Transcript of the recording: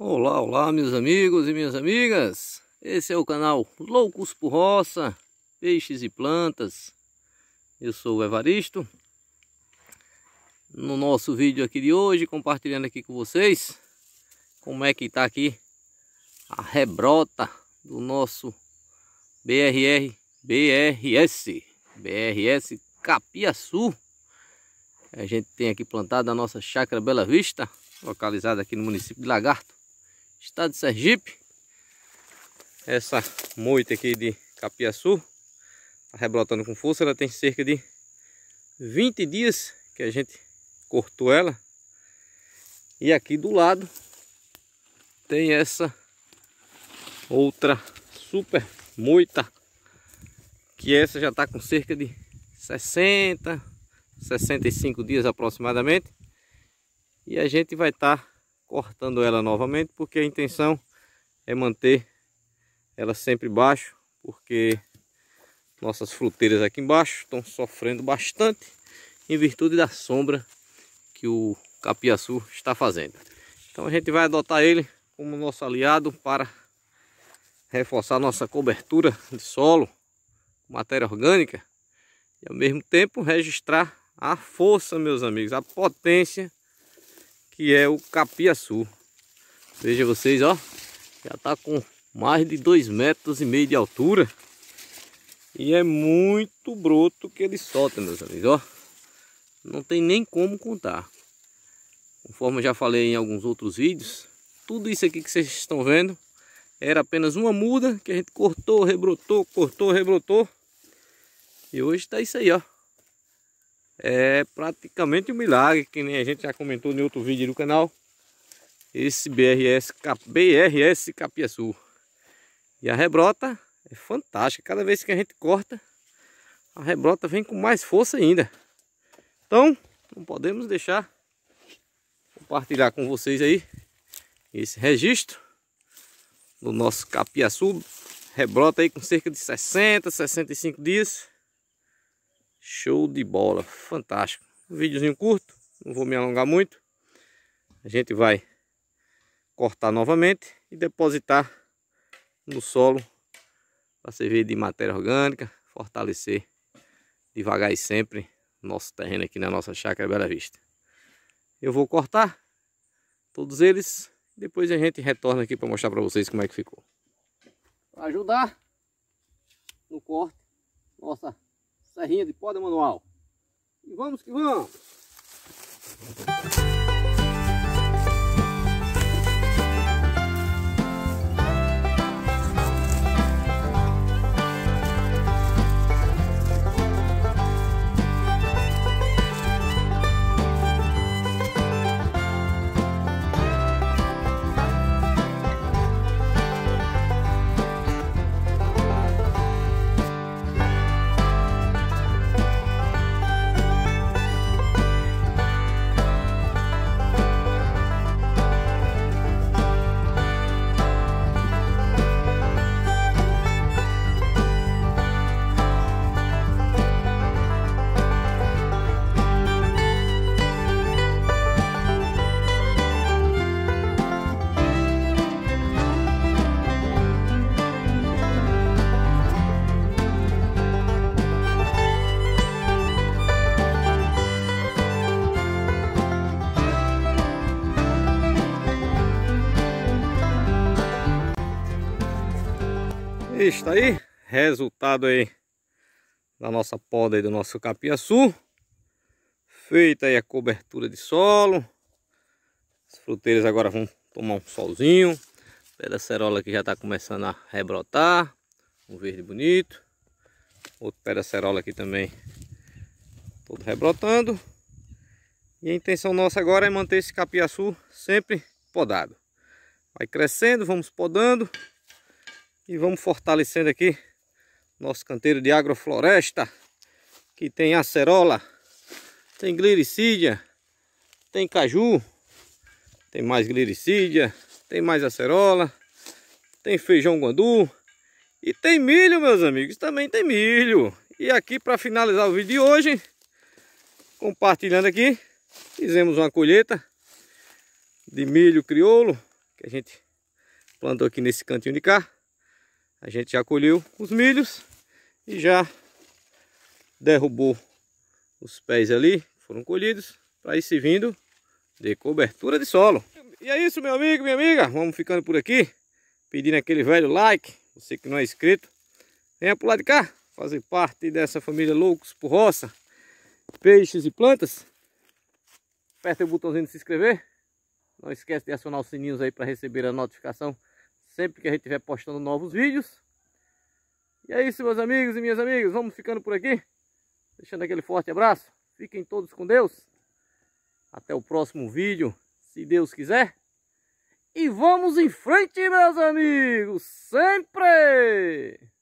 Olá, olá meus amigos e minhas amigas Esse é o canal Loucos por Roça Peixes e Plantas Eu sou o Evaristo No nosso vídeo aqui de hoje Compartilhando aqui com vocês Como é que está aqui A rebrota do nosso BRR BRS BRS Capiaçu a gente tem aqui plantada a nossa chácara Bela Vista, localizada aqui no município de Lagarto, estado de Sergipe. Essa moita aqui de Capiaçu, tá rebrotando com força, ela tem cerca de 20 dias que a gente cortou ela. E aqui do lado tem essa outra super moita, que essa já está com cerca de 60, 65 dias aproximadamente. E a gente vai estar tá cortando ela novamente, porque a intenção é manter ela sempre baixo, porque nossas fruteiras aqui embaixo estão sofrendo bastante em virtude da sombra que o capiaçu está fazendo. Então a gente vai adotar ele como nosso aliado para reforçar nossa cobertura de solo, matéria orgânica e ao mesmo tempo registrar a força, meus amigos, a potência que é o capiaçu. Veja vocês, ó, já tá com mais de dois metros e meio de altura. E é muito broto que ele solta, meus amigos, ó. Não tem nem como contar. Conforme eu já falei em alguns outros vídeos, tudo isso aqui que vocês estão vendo era apenas uma muda que a gente cortou, rebrotou, cortou, rebrotou. E hoje está isso aí, ó é praticamente um milagre, que nem a gente já comentou em outro vídeo do canal. Esse BRS, BRS Capiaçu. E a rebrota é fantástica. Cada vez que a gente corta, a rebrota vem com mais força ainda. Então, não podemos deixar compartilhar com vocês aí esse registro do nosso capiaçu. Rebrota aí com cerca de 60, 65 dias. Show de bola, fantástico. Um videozinho curto, não vou me alongar muito. A gente vai cortar novamente e depositar no solo para servir de matéria orgânica, fortalecer devagar e sempre nosso terreno aqui na nossa chácara Bela Vista. Eu vou cortar todos eles, depois a gente retorna aqui para mostrar para vocês como é que ficou. Para ajudar no corte, nossa serrinha de poda manual. E vamos que vamos! Está aí, resultado aí da nossa poda aí do nosso capiaçu. Feita aí a cobertura de solo. As fruteiras agora vão tomar um solzinho. A cerola que já está começando a rebrotar. Um verde bonito. Outro pé da cerola aqui também todo rebrotando. E a intenção nossa agora é manter esse capiaçu sempre podado. Vai crescendo, vamos podando. E vamos fortalecendo aqui nosso canteiro de agrofloresta, que tem acerola, tem gliricídia, tem caju, tem mais gliricídia, tem mais acerola, tem feijão guandu e tem milho, meus amigos, também tem milho. E aqui para finalizar o vídeo de hoje, compartilhando aqui, fizemos uma colheita de milho crioulo, que a gente plantou aqui nesse cantinho de cá. A gente já colheu os milhos e já derrubou os pés ali, foram colhidos, para ir servindo de cobertura de solo. E é isso, meu amigo, minha amiga. Vamos ficando por aqui, pedindo aquele velho like. Você que não é inscrito, venha pro lado de cá, fazer parte dessa família Loucos por Roça, Peixes e Plantas. Aperta o botãozinho de se inscrever. Não esquece de acionar os sininhos aí para receber a notificação sempre que a gente estiver postando novos vídeos. E é isso, meus amigos e minhas amigas. Vamos ficando por aqui. Deixando aquele forte abraço. Fiquem todos com Deus. Até o próximo vídeo, se Deus quiser. E vamos em frente, meus amigos. Sempre!